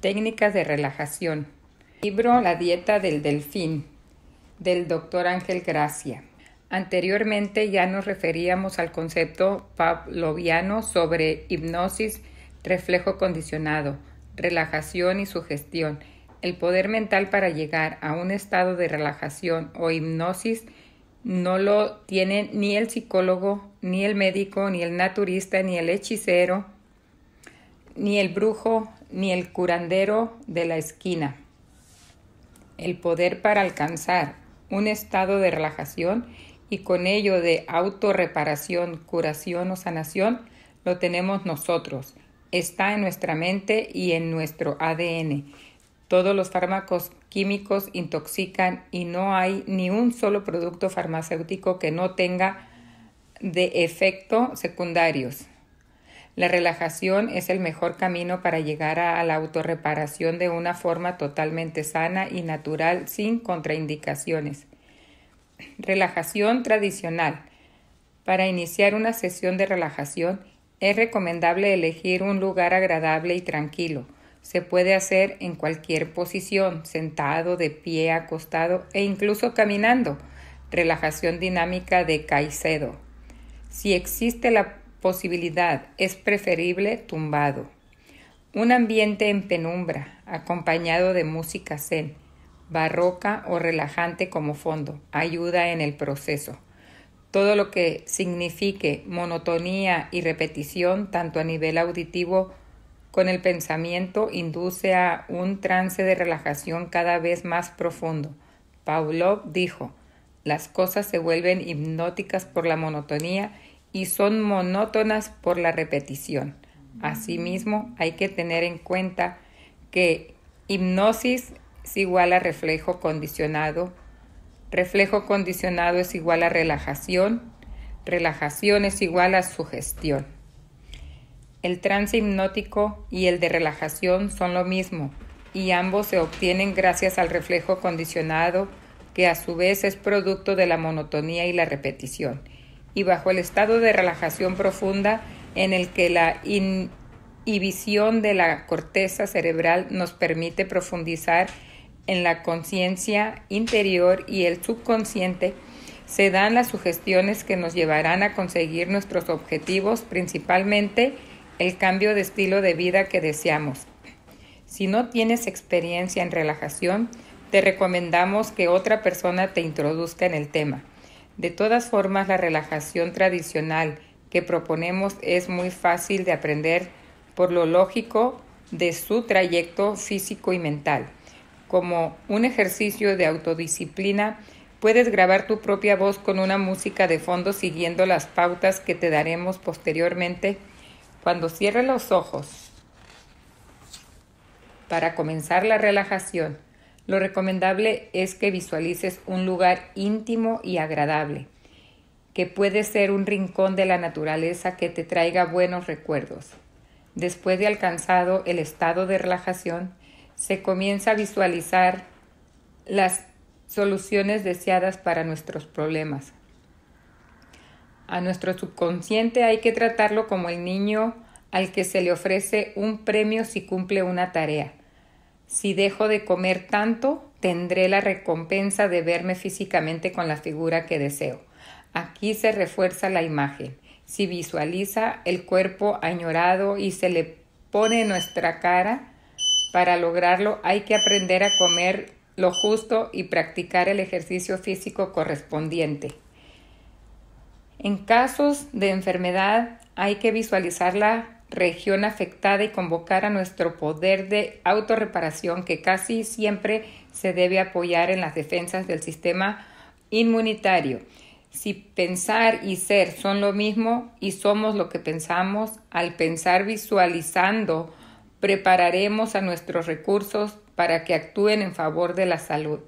Técnicas de relajación. Libro La dieta del delfín del doctor Ángel Gracia. Anteriormente ya nos referíamos al concepto pavloviano sobre hipnosis, reflejo condicionado, relajación y sugestión. El poder mental para llegar a un estado de relajación o hipnosis no lo tiene ni el psicólogo, ni el médico, ni el naturista, ni el hechicero, ni el brujo ni el curandero de la esquina. El poder para alcanzar un estado de relajación y con ello de autorreparación, curación o sanación lo tenemos nosotros. Está en nuestra mente y en nuestro ADN. Todos los fármacos químicos intoxican y no hay ni un solo producto farmacéutico que no tenga de efecto secundarios. La relajación es el mejor camino para llegar a, la autorreparación de una forma totalmente sana y natural sin contraindicaciones. Relajación tradicional. Para iniciar una sesión de relajación es recomendable elegir un lugar agradable y tranquilo. Se puede hacer en cualquier posición, sentado, de pie, acostado e incluso caminando. Relajación dinámica de Caicedo. Si existe la posibilidad es preferible tumbado. Un ambiente en penumbra, acompañado de música zen, barroca o relajante como fondo, ayuda en el proceso. Todo lo que signifique monotonía y repetición, tanto a nivel auditivo con el pensamiento, induce a un trance de relajación cada vez más profundo. Pavlov dijo, las cosas se vuelven hipnóticas por la monotonía y son monótonas por la repetición. Asimismo, mm. hay que tener en cuenta que hipnosis es igual a reflejo condicionado, reflejo condicionado es igual a relajación, relajación es igual a sugestión. El trance hipnótico y el de relajación son lo mismo y ambos se obtienen gracias al reflejo condicionado que a su vez es producto de la monotonía y la repetición y bajo el estado de relajación profunda en el que la inhibición de la corteza cerebral nos permite profundizar en la conciencia interior y el subconsciente, se dan las sugestiones que nos llevarán a conseguir nuestros objetivos, principalmente el cambio de estilo de vida que deseamos. Si no tienes experiencia en relajación, te recomendamos que otra persona te introduzca en el tema. De todas formas, la relajación tradicional que proponemos es muy fácil de aprender por lo lógico de su trayecto físico y mental. Como un ejercicio de autodisciplina, puedes grabar tu propia voz con una música de fondo siguiendo las pautas que te daremos posteriormente cuando cierres los ojos para comenzar la relajación. Lo recomendable es que visualices un lugar íntimo y agradable, que puede ser un rincón de la naturaleza que te traiga buenos recuerdos. Después de alcanzado el estado de relajación, se comienza a visualizar las soluciones deseadas para nuestros problemas. A nuestro subconsciente hay que tratarlo como el niño al que se le ofrece un premio si cumple una tarea. Si dejo de comer tanto, tendré la recompensa de verme físicamente con la figura que deseo. Aquí se refuerza la imagen. Si visualiza el cuerpo añorado y se le pone nuestra cara, para lograrlo hay que aprender a comer lo justo y practicar el ejercicio físico correspondiente. En casos de enfermedad hay que visualizarla región afectada y convocar a nuestro poder de autorreparación que casi siempre se debe apoyar en las defensas del sistema inmunitario. Si pensar y ser son lo mismo y somos lo que pensamos, al pensar visualizando, prepararemos a nuestros recursos para que actúen en favor de la salud.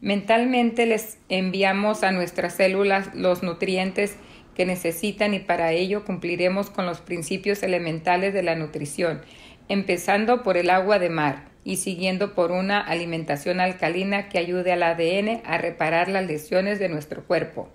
Mentalmente les enviamos a nuestras células los nutrientes que necesitan y para ello cumpliremos con los principios elementales de la nutrición, empezando por el agua de mar y siguiendo por una alimentación alcalina que ayude al ADN a reparar las lesiones de nuestro cuerpo.